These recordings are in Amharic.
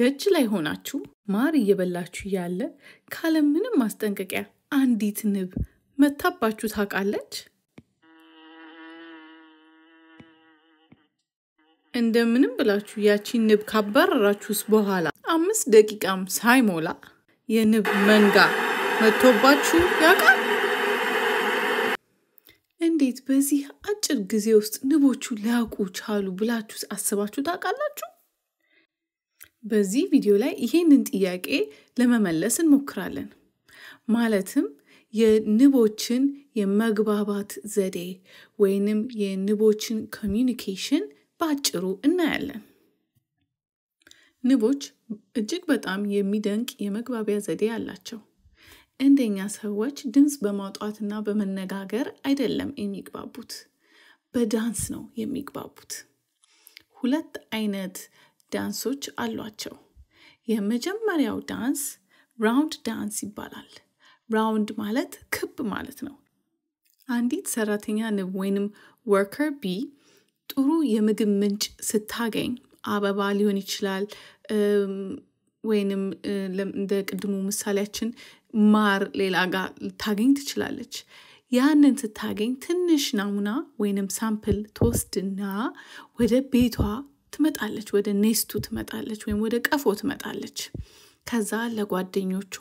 ደጅ ላይ ሆናችሁ ማር እየበላችሁ ያለ ካለ ምንም ማስጠንቀቂያ አንዲት ንብ መታባችሁ ታውቃለች? እንደምንም ብላችሁ ያቺን ንብ ካባረራችሁስ በኋላ አምስት ደቂቃም ሳይሞላ የንብ መንጋ መጥቶባችሁ ያውቃል? እንዴት በዚህ አጭር ጊዜ ውስጥ ንቦቹ ሊያውቁ ቻሉ ብላችሁ አስባችሁ ታውቃላችሁ? በዚህ ቪዲዮ ላይ ይሄንን ጥያቄ ለመመለስ እንሞክራለን። ማለትም የንቦችን የመግባባት ዘዴ ወይንም የንቦችን ኮሚኒኬሽን በአጭሩ እናያለን። ንቦች እጅግ በጣም የሚደንቅ የመግባቢያ ዘዴ አላቸው። እንደኛ ሰዎች ድምፅ በማውጣትና በመነጋገር አይደለም የሚግባቡት፣ በዳንስ ነው የሚግባቡት። ሁለት አይነት ዳንሶች አሏቸው። የመጀመሪያው ዳንስ ራውንድ ዳንስ ይባላል። ራውንድ ማለት ክብ ማለት ነው። አንዲት ሰራተኛ ንብ ወይንም ወርከር ቢ ጥሩ የምግብ ምንጭ ስታገኝ አበባ ሊሆን ይችላል ወይንም እንደ ቅድሙ ምሳሌያችን ማር ሌላ ጋር ልታገኝ ትችላለች። ያንን ስታገኝ ትንሽ ናሙና ወይንም ሳምፕል ትወስድና ወደ ቤቷ ትመጣለች፣ ወደ ኔስቱ ትመጣለች፣ ወይም ወደ ቀፎ ትመጣለች። ከዛ ለጓደኞቿ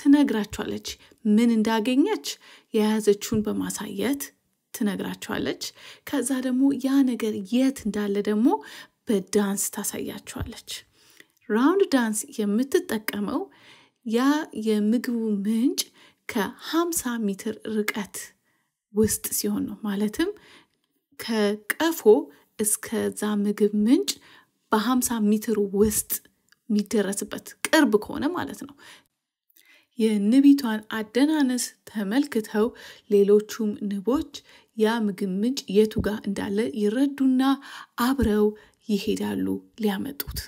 ትነግራቸዋለች። ምን እንዳገኘች የያዘችውን በማሳየት ትነግራቸዋለች። ከዛ ደግሞ ያ ነገር የት እንዳለ ደግሞ በዳንስ ታሳያቸዋለች። ራውንድ ዳንስ የምትጠቀመው ያ የምግቡ ምንጭ ከ50 ሜትር ርቀት ውስጥ ሲሆን ነው። ማለትም ከቀፎ እስከዛ ምግብ ምንጭ በ50 ሜትር ውስጥ የሚደረስበት ቅርብ ከሆነ ማለት ነው። የንቢቷን አደናነስ ተመልክተው ሌሎቹም ንቦች ያ ምግብ ምንጭ የቱ ጋር እንዳለ ይረዱና አብረው ይሄዳሉ ሊያመጡት።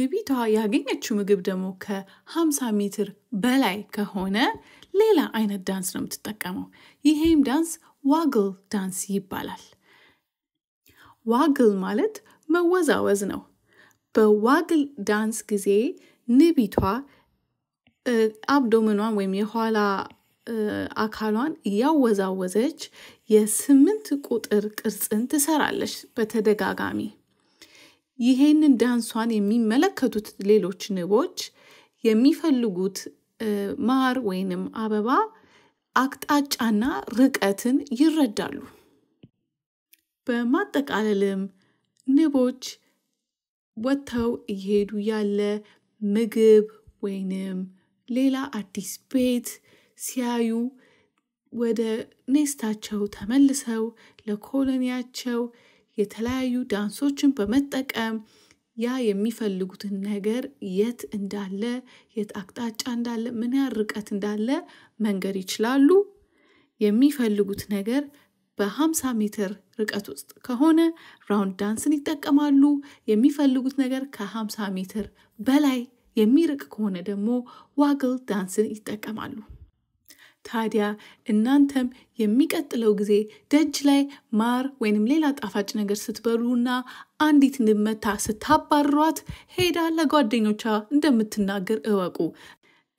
ንቢቷ ያገኘችው ምግብ ደግሞ ከ50 ሜትር በላይ ከሆነ ሌላ አይነት ዳንስ ነው የምትጠቀመው። ይሄም ዳንስ ዋግል ዳንስ ይባላል። ዋግል ማለት መወዛወዝ ነው። በዋግል ዳንስ ጊዜ ንቢቷ አብዶምኗን ወይም የኋላ አካሏን እያወዛወዘች የስምንት ቁጥር ቅርጽን ትሰራለች በተደጋጋሚ። ይሄንን ዳንሷን የሚመለከቱት ሌሎች ንቦች የሚፈልጉት ማር ወይንም አበባ አቅጣጫና ርቀትን ይረዳሉ። በማጠቃለልም ንቦች ወጥተው እየሄዱ ያለ ምግብ ወይንም ሌላ አዲስ ቤት ሲያዩ ወደ ኔስታቸው ተመልሰው ለኮሎኒያቸው የተለያዩ ዳንሶችን በመጠቀም ያ የሚፈልጉትን ነገር የት እንዳለ የት አቅጣጫ እንዳለ ምን ያህል ርቀት እንዳለ መንገድ ይችላሉ። የሚፈልጉት ነገር በ50 ሜትር ርቀት ውስጥ ከሆነ ራውንድ ዳንስን ይጠቀማሉ። የሚፈልጉት ነገር ከ50 ሜትር በላይ የሚርቅ ከሆነ ደግሞ ዋግል ዳንስን ይጠቀማሉ። ታዲያ እናንተም የሚቀጥለው ጊዜ ደጅ ላይ ማር ወይንም ሌላ ጣፋጭ ነገር ስትበሉና አንዲት እንድመታ ስታባሯት ሄዳ ለጓደኞቿ እንደምትናገር እወቁ።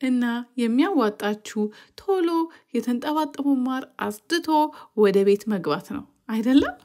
እና የሚያዋጣችሁ ቶሎ የተንጠባጠበ ማር አጽድቶ ወደ ቤት መግባት ነው አይደለም?